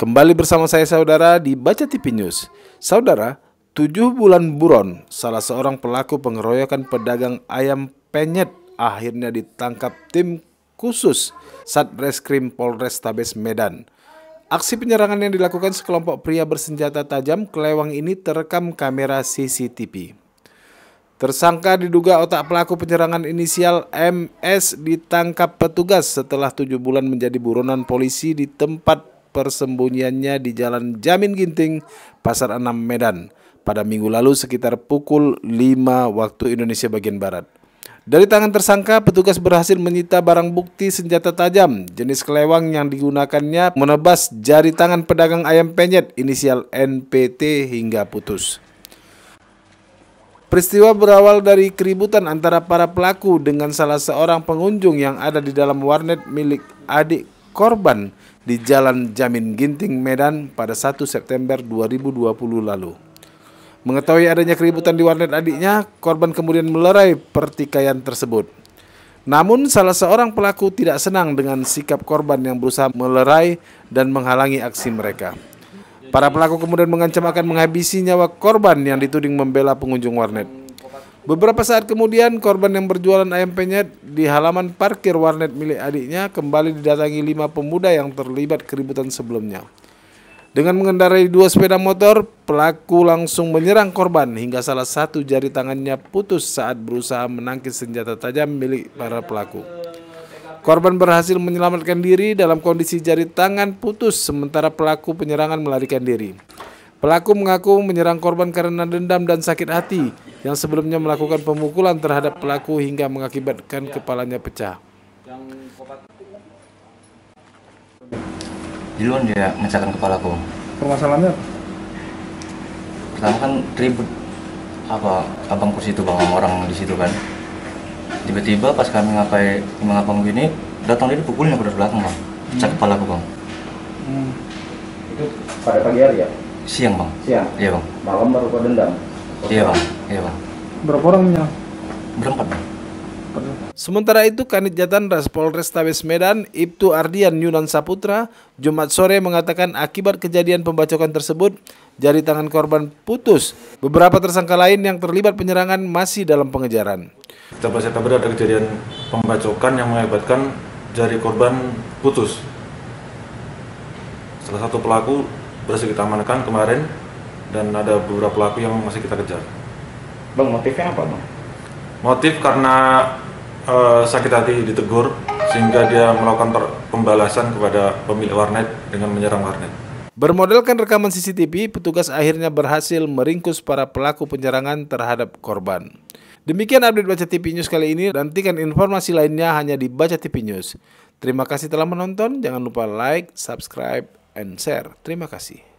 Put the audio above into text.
Kembali bersama saya saudara di Baca TV News. Saudara, tujuh bulan buron, salah seorang pelaku pengeroyokan pedagang ayam penyet akhirnya ditangkap tim khusus Satreskrim Polres Tabes Medan. Aksi penyerangan yang dilakukan sekelompok pria bersenjata tajam kelewang ini terekam kamera CCTV. Tersangka diduga otak pelaku penyerangan inisial MS ditangkap petugas setelah tujuh bulan menjadi buronan polisi di tempat persembunyiannya di Jalan Jamin Ginting, Pasar 6 Medan pada minggu lalu sekitar pukul 5 waktu Indonesia bagian Barat. Dari tangan tersangka, petugas berhasil menyita barang bukti senjata tajam jenis kelewang yang digunakannya menebas jari tangan pedagang ayam penyet inisial NPT hingga putus. Peristiwa berawal dari keributan antara para pelaku dengan salah seorang pengunjung yang ada di dalam warnet milik adik korban di Jalan Jamin Ginting, Medan pada 1 September 2020 lalu. Mengetahui adanya keributan di warnet adiknya, korban kemudian melerai pertikaian tersebut. Namun salah seorang pelaku tidak senang dengan sikap korban yang berusaha melerai dan menghalangi aksi mereka. Para pelaku kemudian mengancam akan menghabisi nyawa korban yang dituding membela pengunjung warnet. Beberapa saat kemudian, korban yang berjualan ayam penyet di halaman parkir warnet milik adiknya kembali didatangi lima pemuda yang terlibat keributan sebelumnya. Dengan mengendarai dua sepeda motor, pelaku langsung menyerang korban hingga salah satu jari tangannya putus saat berusaha menangkis senjata tajam milik para pelaku. Korban berhasil menyelamatkan diri dalam kondisi jari tangan putus sementara pelaku penyerangan melarikan diri. Pelaku mengaku menyerang korban karena dendam dan sakit hati yang sebelumnya melakukan pemukulan terhadap pelaku hingga mengakibatkan kepalanya pecah. Duluan dia mecahkan kepalaku. Permasalahannya apa? Pertama kan ribut apa abang kursi itu bang orang di situ kan tiba-tiba pas kami ngapai mengapa abang datang dia dipukulin aku dari belakang bang pecah hmm. kepala aku bang hmm. itu pada pagi hari ya Siang bang. Siang. Iya bang. Malam baru kau dendam. iya bang. Iya bang. Berapa orangnya? Berempat bang. Sementara itu Kanit Jatan Ras Tawes Medan Ibtu Ardian Yunan Saputra Jumat sore mengatakan akibat kejadian pembacokan tersebut jari tangan korban putus. Beberapa tersangka lain yang terlibat penyerangan masih dalam pengejaran. Kita September ada kejadian pembacokan yang mengakibatkan jari korban putus. Salah satu pelaku berhasil kita amankan kemarin dan ada beberapa pelaku yang masih kita kejar. Bang, motifnya apa, Bang? Motif karena uh, sakit hati ditegur sehingga dia melakukan pembalasan kepada pemilik warnet dengan menyerang warnet. Bermodalkan rekaman CCTV, petugas akhirnya berhasil meringkus para pelaku penyerangan terhadap korban. Demikian update Baca TV News kali ini. Nantikan informasi lainnya hanya di Baca TV News. Terima kasih telah menonton. Jangan lupa like, subscribe, and share. Terima kasih.